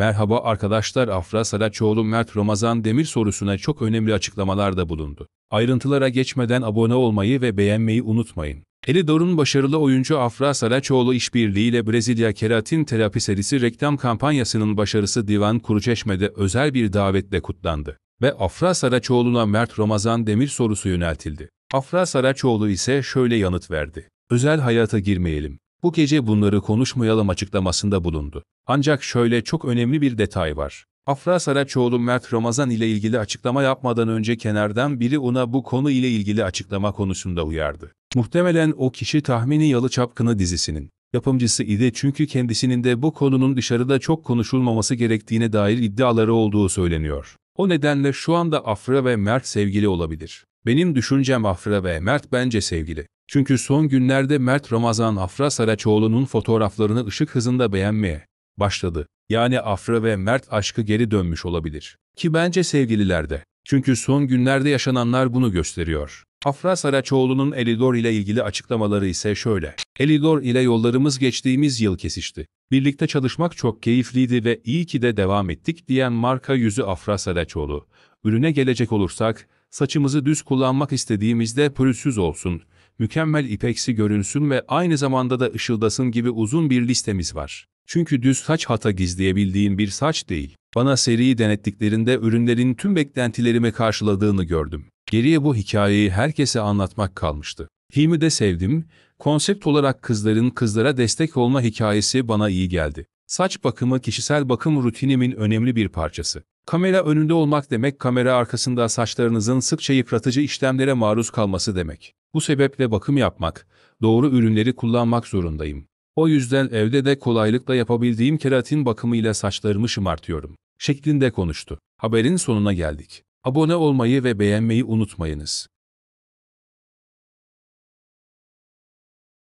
Merhaba arkadaşlar Afra Saraçoğlu Mert Ramazan Demir sorusuna çok önemli açıklamalarda bulundu. Ayrıntılara geçmeden abone olmayı ve beğenmeyi unutmayın. Elidor'un başarılı oyuncu Afra Saraçoğlu işbirliğiyle Brezilya Keratin Terapi serisi reklam kampanyasının başarısı Divan Kuruçeşme'de özel bir davetle kutlandı ve Afra Saraçoğlu'na Mert Ramazan Demir sorusu yöneltildi. Afra Saraçoğlu ise şöyle yanıt verdi. Özel hayata girmeyelim. Bu gece bunları konuşmayalım açıklamasında bulundu. Ancak şöyle çok önemli bir detay var. Afra Saraçoğlu Mert Ramazan ile ilgili açıklama yapmadan önce kenardan biri ona bu konu ile ilgili açıklama konusunda uyardı. Muhtemelen o kişi tahmini Yalı Çapkını dizisinin yapımcısı idi çünkü kendisinin de bu konunun dışarıda çok konuşulmaması gerektiğine dair iddiaları olduğu söyleniyor. O nedenle şu anda Afra ve Mert sevgili olabilir. Benim düşüncem Afra ve Mert bence sevgili. Çünkü son günlerde Mert Ramazan Afra Saraçoğlu'nun fotoğraflarını ışık hızında beğenmeye, başladı. Yani Afra ve Mert aşkı geri dönmüş olabilir. Ki bence sevgililerde. Çünkü son günlerde yaşananlar bunu gösteriyor. Afra Saraçoğlu'nun Elidor ile ilgili açıklamaları ise şöyle. Elidor ile yollarımız geçtiğimiz yıl kesişti. Birlikte çalışmak çok keyifliydi ve iyi ki de devam ettik diyen marka yüzü Afra Saraçoğlu. Ürüne gelecek olursak, saçımızı düz kullanmak istediğimizde pürüzsüz olsun, mükemmel ipeksi görünsün ve aynı zamanda da ışıldasın gibi uzun bir listemiz var. Çünkü düz saç hata gizleyebildiğin bir saç değil. Bana seriyi denettiklerinde ürünlerin tüm beklentilerime karşıladığını gördüm. Geriye bu hikayeyi herkese anlatmak kalmıştı. Him'i de sevdim. Konsept olarak kızların kızlara destek olma hikayesi bana iyi geldi. Saç bakımı kişisel bakım rutinimin önemli bir parçası. Kamera önünde olmak demek kamera arkasında saçlarınızın sıkça yıpratıcı işlemlere maruz kalması demek. Bu sebeple bakım yapmak, doğru ürünleri kullanmak zorundayım. O yüzden evde de kolaylıkla yapabildiğim keratin bakımıyla saçlarımı şımartıyorum. Şeklinde konuştu. Haberin sonuna geldik. Abone olmayı ve beğenmeyi unutmayınız.